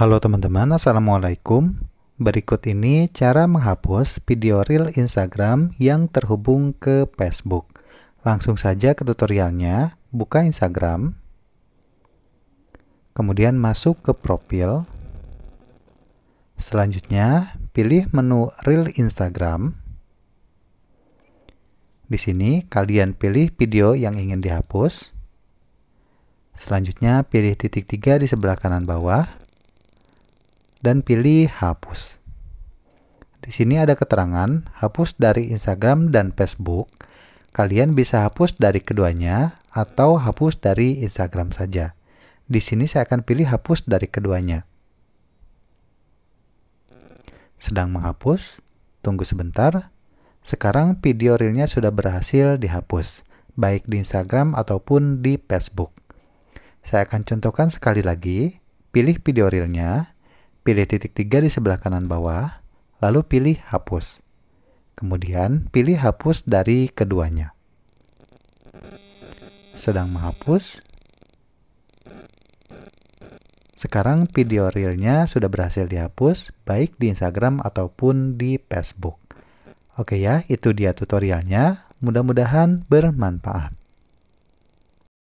Halo teman-teman, Assalamualaikum. Berikut ini cara menghapus video reel Instagram yang terhubung ke Facebook. Langsung saja ke tutorialnya, buka Instagram, kemudian masuk ke profil. Selanjutnya, pilih menu reel Instagram. Di sini, kalian pilih video yang ingin dihapus. Selanjutnya, pilih titik tiga di sebelah kanan bawah dan pilih hapus. Di sini ada keterangan, hapus dari Instagram dan Facebook. Kalian bisa hapus dari keduanya atau hapus dari Instagram saja. Di sini saya akan pilih hapus dari keduanya. Sedang menghapus, tunggu sebentar. Sekarang video realnya sudah berhasil dihapus, baik di Instagram ataupun di Facebook. Saya akan contohkan sekali lagi, pilih video realnya, Pilih titik tiga di sebelah kanan bawah, lalu pilih hapus. Kemudian pilih hapus dari keduanya. Sedang menghapus. Sekarang video realnya sudah berhasil dihapus, baik di Instagram ataupun di Facebook. Oke ya, itu dia tutorialnya. Mudah-mudahan bermanfaat.